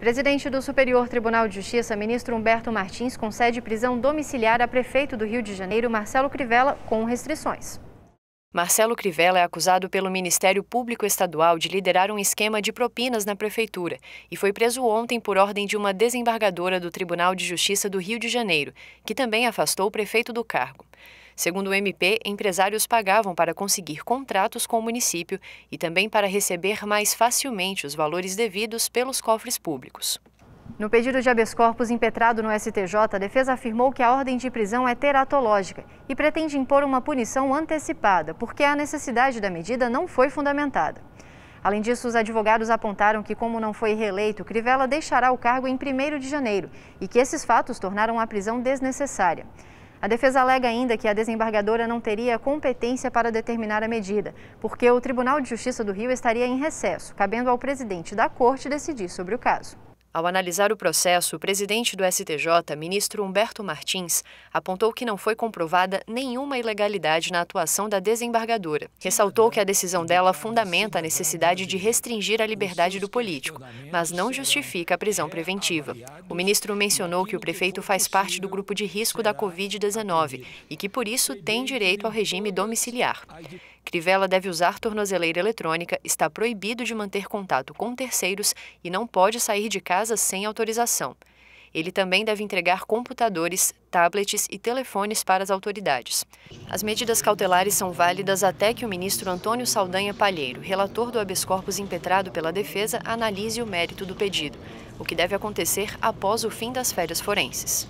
Presidente do Superior Tribunal de Justiça, ministro Humberto Martins, concede prisão domiciliar a prefeito do Rio de Janeiro, Marcelo Crivella, com restrições. Marcelo Crivella é acusado pelo Ministério Público Estadual de liderar um esquema de propinas na prefeitura e foi preso ontem por ordem de uma desembargadora do Tribunal de Justiça do Rio de Janeiro, que também afastou o prefeito do cargo. Segundo o MP, empresários pagavam para conseguir contratos com o município e também para receber mais facilmente os valores devidos pelos cofres públicos. No pedido de habeas corpus impetrado no STJ, a defesa afirmou que a ordem de prisão é teratológica e pretende impor uma punição antecipada, porque a necessidade da medida não foi fundamentada. Além disso, os advogados apontaram que, como não foi reeleito, Crivella deixará o cargo em 1 de janeiro e que esses fatos tornaram a prisão desnecessária. A defesa alega ainda que a desembargadora não teria competência para determinar a medida, porque o Tribunal de Justiça do Rio estaria em recesso, cabendo ao presidente da corte decidir sobre o caso. Ao analisar o processo, o presidente do STJ, ministro Humberto Martins, apontou que não foi comprovada nenhuma ilegalidade na atuação da desembargadora. Ressaltou que a decisão dela fundamenta a necessidade de restringir a liberdade do político, mas não justifica a prisão preventiva. O ministro mencionou que o prefeito faz parte do grupo de risco da Covid-19 e que, por isso, tem direito ao regime domiciliar. Crivella deve usar tornozeleira eletrônica, está proibido de manter contato com terceiros e não pode sair de casa sem autorização. Ele também deve entregar computadores, tablets e telefones para as autoridades. As medidas cautelares são válidas até que o ministro Antônio Saldanha Palheiro, relator do habeas corpus impetrado pela defesa, analise o mérito do pedido, o que deve acontecer após o fim das férias forenses.